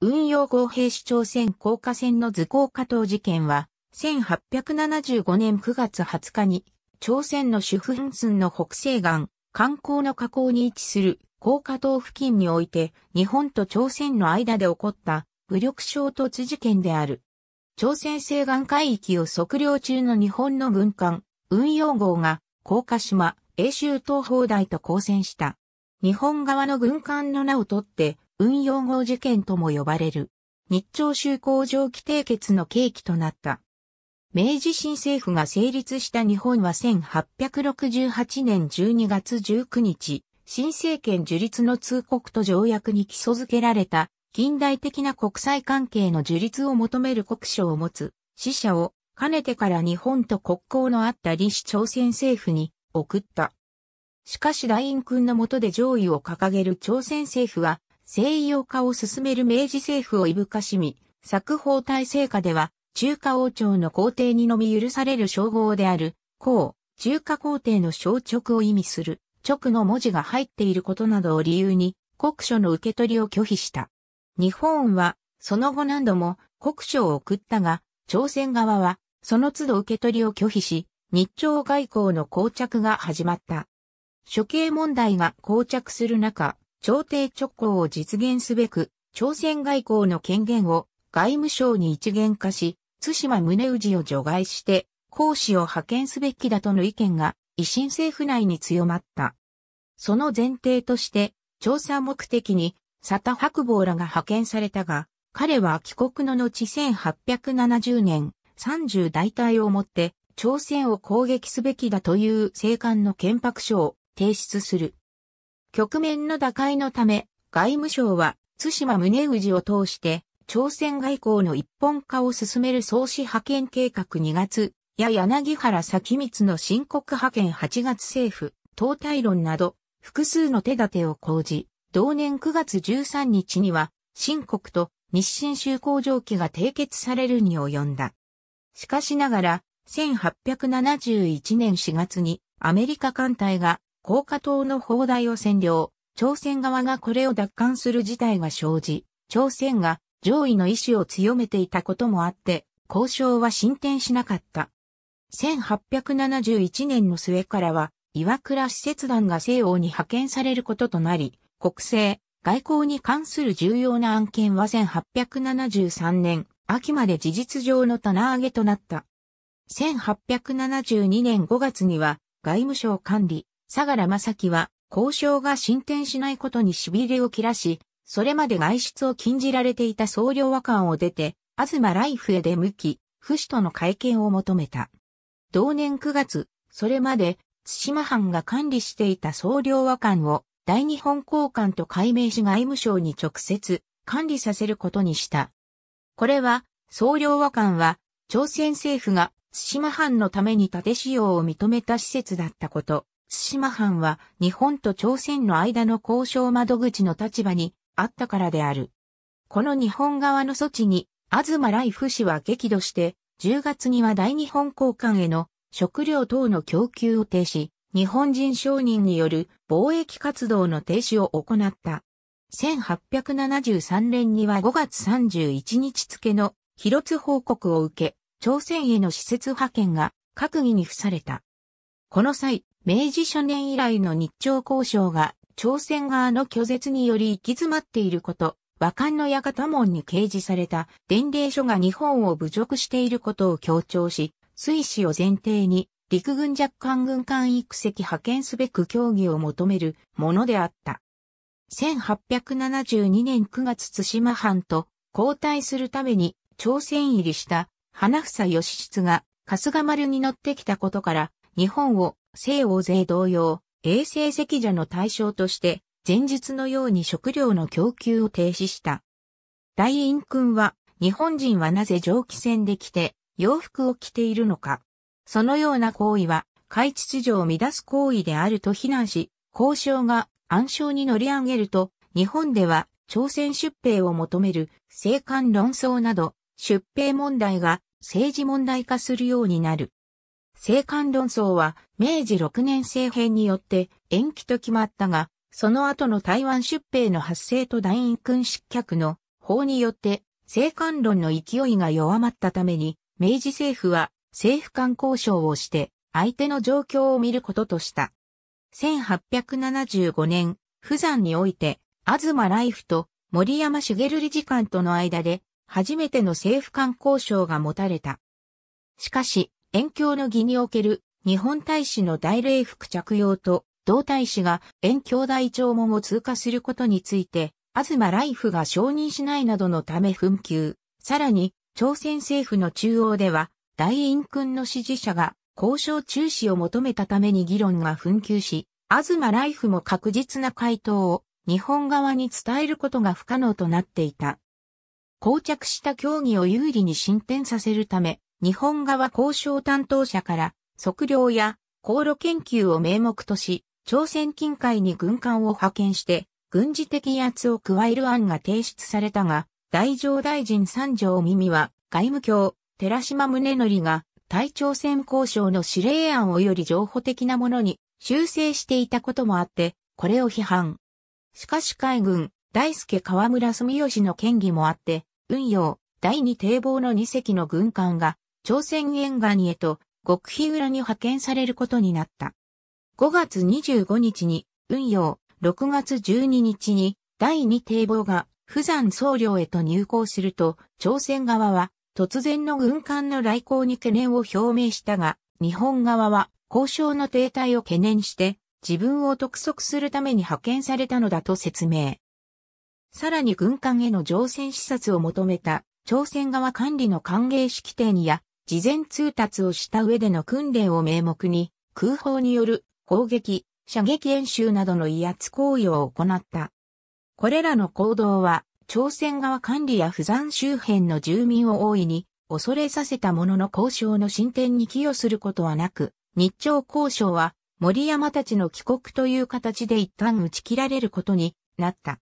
運用合併市長鮮高架線の図工加藤事件は、1875年9月20日に、朝鮮の主婦雲スンの北西岸、観光の河口に位置する高架島付近において、日本と朝鮮の間で起こった武力衝突事件である。朝鮮西岸海域を測量中の日本の軍艦、運用号が、高架島、英州東方台と交戦した。日本側の軍艦の名を取って、運用号事件とも呼ばれる、日朝修行上記締結の契機となった。明治新政府が成立した日本は1868年12月19日、新政権樹立の通告と条約に基礎づけられた、近代的な国際関係の樹立を求める国書を持つ、死者を、かねてから日本と国交のあった李氏朝鮮政府に送った。しかし大院君の下で上位を掲げる朝鮮政府は、西洋化を進める明治政府をいぶかしみ、作法体制下では、中華王朝の皇帝にのみ許される称号である、公、中華皇帝の小直を意味する、直の文字が入っていることなどを理由に、国書の受け取りを拒否した。日本は、その後何度も国書を送ったが、朝鮮側は、その都度受け取りを拒否し、日朝外交の膠着が始まった。処刑問題が膠着する中、朝廷直行を実現すべく、朝鮮外交の権限を外務省に一元化し、津島宗氏を除外して、講師を派遣すべきだとの意見が、維新政府内に強まった。その前提として、調査目的に、佐田白坊らが派遣されたが、彼は帰国の後1870年、30大隊をもって、朝鮮を攻撃すべきだという政官の憲白書を提出する。局面の打開のため、外務省は津島宗氏を通して、朝鮮外交の一本化を進める総司派遣計画2月、や柳原咲光の申告派遣8月政府、党対論など、複数の手立てを講じ、同年9月13日には、新国と日清修好条記が締結されるに及んだ。しかしながら、1871年4月にアメリカ艦隊が高架島の砲台を占領、朝鮮側がこれを奪還する事態が生じ、朝鮮が上位の意志を強めていたこともあって、交渉は進展しなかった。1871年の末からは、岩倉使節団が西欧に派遣されることとなり、国政、外交に関する重要な案件は1873年、秋まで事実上の棚上げとなった。1872年5月には、外務省管理、相良正樹は、交渉が進展しないことに痺れを切らし、それまで外出を禁じられていた総領和館を出て、東ライフへ出向き、不死との会見を求めた。同年9月、それまで、津島藩が管理していた総領和館を、大日本交換と改名し外務省に直接、管理させることにした。これは、総領和館は、朝鮮政府が津島藩のために建て使用を認めた施設だったこと、津島藩は日本と朝鮮の間の交渉窓口の立場にあったからである。この日本側の措置に、東来フ氏は激怒して、10月には大日本交換への食料等の供給を停止、日本人商人による貿易活動の停止を行った。1873年には5月31日付の広津報告を受け、朝鮮への施設派遣が閣議に付された。この際、明治初年以来の日朝交渉が朝鮮側の拒絶により行き詰まっていること、和漢の館門に掲示された伝令書が日本を侮辱していることを強調し、水死を前提に陸軍弱艦軍艦育席派遣すべく協議を求めるものであった。1872年9月津島藩と交代するために朝鮮入りした花房義室が春日丸に乗ってきたことから日本を西欧勢同様、衛生赤者の対象として、前日のように食料の供給を停止した。大院君は、日本人はなぜ蒸気船で来て、洋服を着ているのか。そのような行為は、海秩序を乱す行為であると非難し、交渉が暗礁に乗り上げると、日本では朝鮮出兵を求める政官論争など、出兵問題が政治問題化するようになる。生函論争は明治6年政変によって延期と決まったが、その後の台湾出兵の発生と大院君失脚の法によって生函論の勢いが弱まったために、明治政府は政府間交渉をして相手の状況を見ることとした。1875年、富山において、東ライフと森山茂理事官との間で、初めての政府間交渉が持たれた。しかし、遠鏡の儀における日本大使の大礼服着用と同大使が遠鏡台帳門を通過することについて、東ライフが承認しないなどのため紛糾。さらに、朝鮮政府の中央では、大院君の支持者が交渉中止を求めたために議論が紛糾し、東ライフも確実な回答を日本側に伝えることが不可能となっていた。膠着した協議を有利に進展させるため、日本側交渉担当者から測量や航路研究を名目とし、朝鮮近海に軍艦を派遣して、軍事的威圧を加える案が提出されたが、大乗大臣三条耳は、外務卿、寺島宗則が、対朝鮮交渉の指令案をより情報的なものに修正していたこともあって、これを批判。しかし海軍、大輔河村住吉の権議もあって、運用、第二堤防の2隻の軍艦が、朝鮮沿岸へと極秘裏に派遣されることになった。5月25日に運用、6月12日に第2堤防が富山総領へと入港すると、朝鮮側は突然の軍艦の来航に懸念を表明したが、日本側は交渉の停滞を懸念して、自分を督促するために派遣されたのだと説明。さらに軍艦への乗船視察を求めた朝鮮側管理の歓迎式典や事前通達をした上での訓練を名目に、空砲による砲撃、射撃演習などの威圧行為を行った。これらの行動は、朝鮮側管理や不山周辺の住民を大いに恐れさせたものの交渉の進展に寄与することはなく、日朝交渉は森山たちの帰国という形で一旦打ち切られることになった。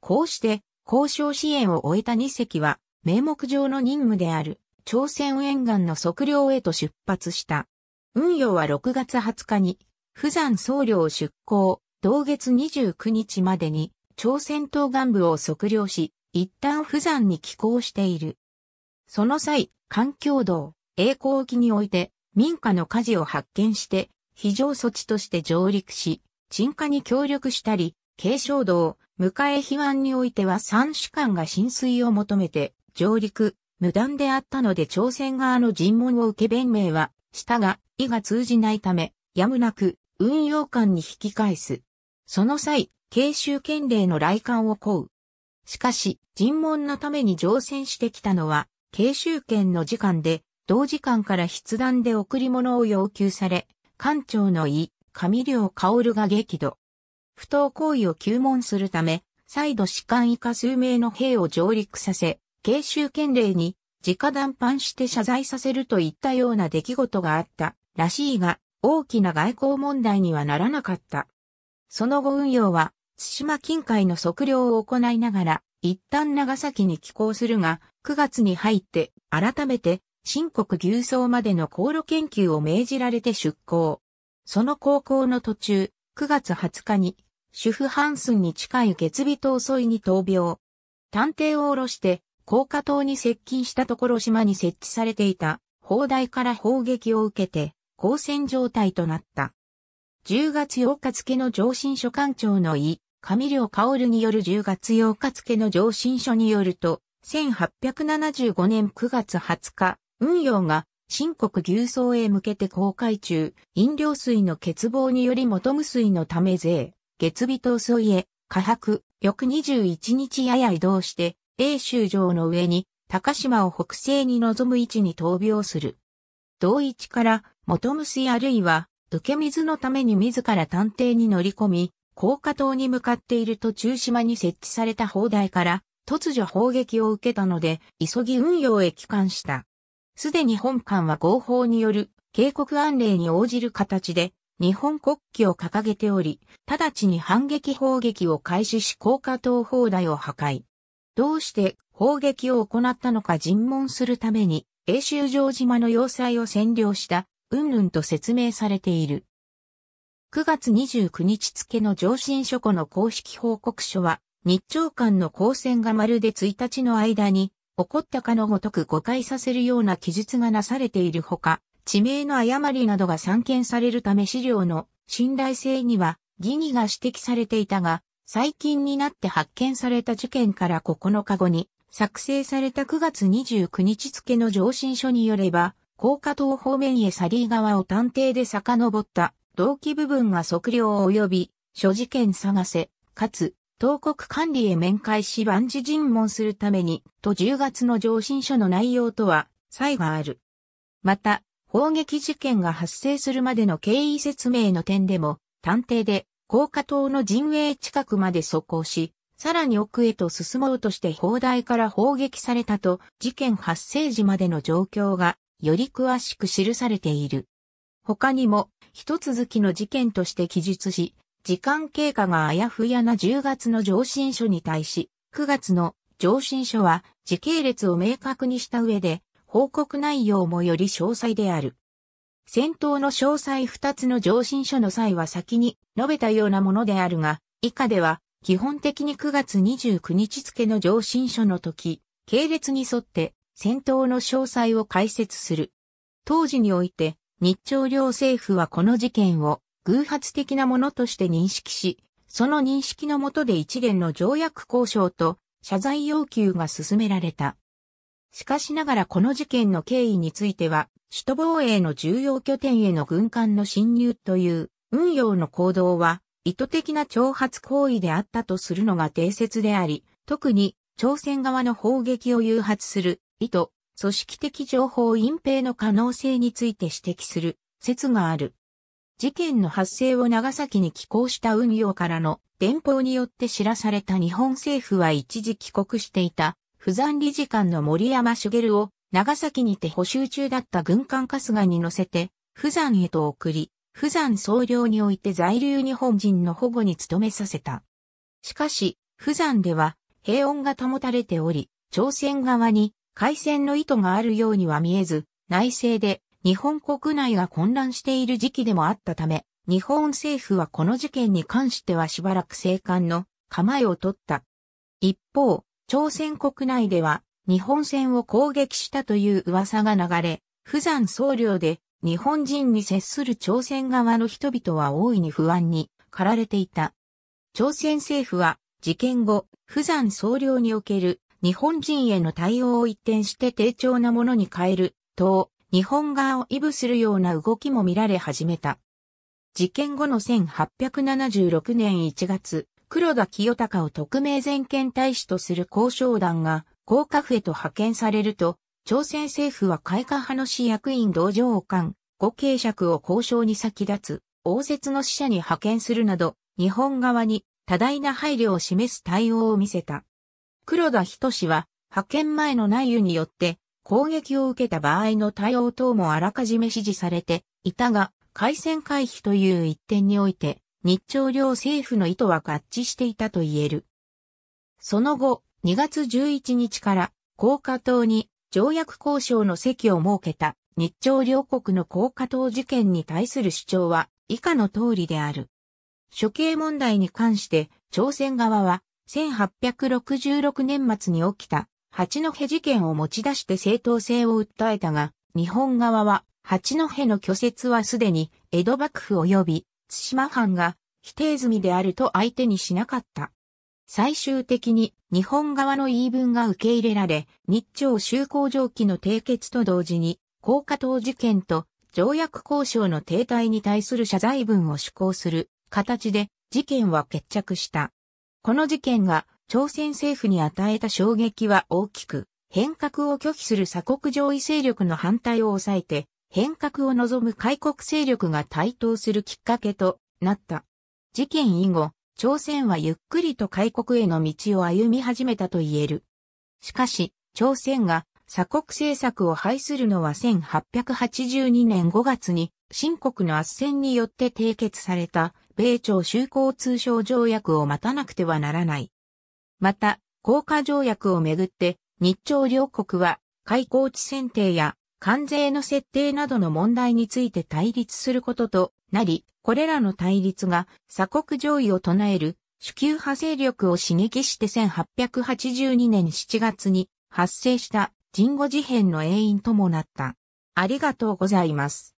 こうして交渉支援を終えた二隻は名目上の任務である朝鮮沿岸の測量へと出発した。運用は6月20日に、釜山総領出港、同月29日までに、朝鮮東岸部を測量し、一旦釜山に寄港している。その際、環境道、栄光沖において、民家の火事を発見して、非常措置として上陸し、沈下に協力したり、軽症道、迎え秘湾においては三主間が浸水を求めて、上陸、無断であったので朝鮮側の尋問を受け弁明は、したが、意が通じないため、やむなく、運用官に引き返す。その際、慶州県令の来館を請う。しかし、尋問のために乗船してきたのは、慶州県の時間で、同時間から筆談で贈り物を要求され、館長の意、上良薫が激怒。不当行為を求問するため、再度士官以下数名の兵を上陸させ、慶州県令に直談判して謝罪させるといったような出来事があったらしいが、大きな外交問題にはならなかった。その後運用は、津島近海の測量を行いながら、一旦長崎に寄港するが、9月に入って、改めて、新国牛走までの航路研究を命じられて出港。その航行の途中、9月20日に、主婦ハンスンに近い月日と遅いに闘病。探偵を下ろして、高架島に接近したところ島に設置されていた砲台から砲撃を受けて、交戦状態となった。10月8日付の上申書官庁の井、上良薫による10月8日付の上申書によると、1875年9月20日、運用が新国牛層へ向けて公開中、飲料水の欠乏により元無水のため税、月日と遅いへ、下白、翌21日やや移動して、永州城の上に、高島を北西に望む位置に闘病する。同一から元結あるいは受け水のために自ら探偵に乗り込み、高架島に向かっている途中島に設置された砲台から突如砲撃を受けたので急ぎ運用へ帰還した。すでに本館は合法による警告案例に応じる形で日本国旗を掲げており、直ちに反撃砲撃を開始し高架島砲台を破壊。どうして砲撃を行ったのか尋問するために、英州城島の要塞を占領した、うんぬんと説明されている。9月29日付の上申書庫の公式報告書は、日朝間の交戦がまるで1日の間に、起こったかのごとく誤解させるような記述がなされているほか、地名の誤りなどが散見されるため資料の信頼性には疑義が指摘されていたが、最近になって発見された事件から9日後に作成された9月29日付の上申書によれば、高架島方面へサリー川を探偵で遡った動機部分が測量及び諸事件探せ、かつ、東国管理へ面会し万事尋問するために、と10月の上申書の内容とは、差異がある。また、砲撃事件が発生するまでの経緯説明の点でも、探偵で、高架塔の陣営近くまで走行し、さらに奥へと進もうとして砲台から砲撃されたと、事件発生時までの状況が、より詳しく記されている。他にも、一続きの事件として記述し、時間経過があやふやな10月の上申書に対し、9月の上申書は時系列を明確にした上で、報告内容もより詳細である。戦闘の詳細二つの上申書の際は先に述べたようなものであるが、以下では、基本的に9月29日付の上申書の時、系列に沿って戦闘の詳細を解説する。当時において、日朝両政府はこの事件を偶発的なものとして認識し、その認識のもとで一連の条約交渉と謝罪要求が進められた。しかしながらこの事件の経緯については、首都防衛の重要拠点への軍艦の侵入という運用の行動は意図的な挑発行為であったとするのが定説であり、特に朝鮮側の砲撃を誘発する意図、組織的情報隠蔽の可能性について指摘する説がある。事件の発生を長崎に寄港した運用からの電報によって知らされた日本政府は一時帰国していた、不残理事官の森山茂を長崎にて補修中だった軍艦春日に乗せて、不山へと送り、富山総領において在留日本人の保護に努めさせた。しかし、富山では平穏が保たれており、朝鮮側に開戦の意図があるようには見えず、内政で日本国内が混乱している時期でもあったため、日本政府はこの事件に関してはしばらく静観の構えを取った。一方、朝鮮国内では日本船を攻撃したという噂が流れ、富山総領で日本人に接する朝鮮側の人々は大いに不安に駆られていた。朝鮮政府は事件後、普山総領における日本人への対応を一転して低調なものに変えると、日本側を威舞するような動きも見られ始めた。事件後の1876年1月、黒田清隆を特命全権大使とする交渉団が、高カ府へと派遣されると、朝鮮政府は開花派の市役員同情官、後継釈を交渉に先立つ、応接の使者に派遣するなど、日本側に多大な配慮を示す対応を見せた。黒田仁は、派遣前の内憂によって、攻撃を受けた場合の対応等もあらかじめ指示されていたが、海戦回避という一点において、日朝両政府の意図は合致していたと言える。その後、2月11日から、高架島に条約交渉の席を設けた日朝両国の高架等事件に対する主張は以下の通りである。処刑問題に関して朝鮮側は1866年末に起きた八戸事件を持ち出して正当性を訴えたが、日本側は八戸の拒絶はすでに江戸幕府及び津島藩が否定済みであると相手にしなかった。最終的に日本側の言い分が受け入れられ、日朝修好条記の締結と同時に、高架島事件と条約交渉の停滞に対する謝罪文を施行する形で事件は決着した。この事件が朝鮮政府に与えた衝撃は大きく、変革を拒否する鎖国上位勢力の反対を抑えて、変革を望む開国勢力が台頭するきっかけとなった。事件以後、朝鮮はゆっくりと開国への道を歩み始めたと言える。しかし、朝鮮が鎖国政策を廃するのは1882年5月に、新国の圧旋によって締結された、米朝修好通商条約を待たなくてはならない。また、高架条約をめぐって、日朝両国は、開港地選定や関税の設定などの問題について対立することとなり、これらの対立が鎖国上位を唱える主級派勢力を刺激して1882年7月に発生した人語事変の永因ともなった。ありがとうございます。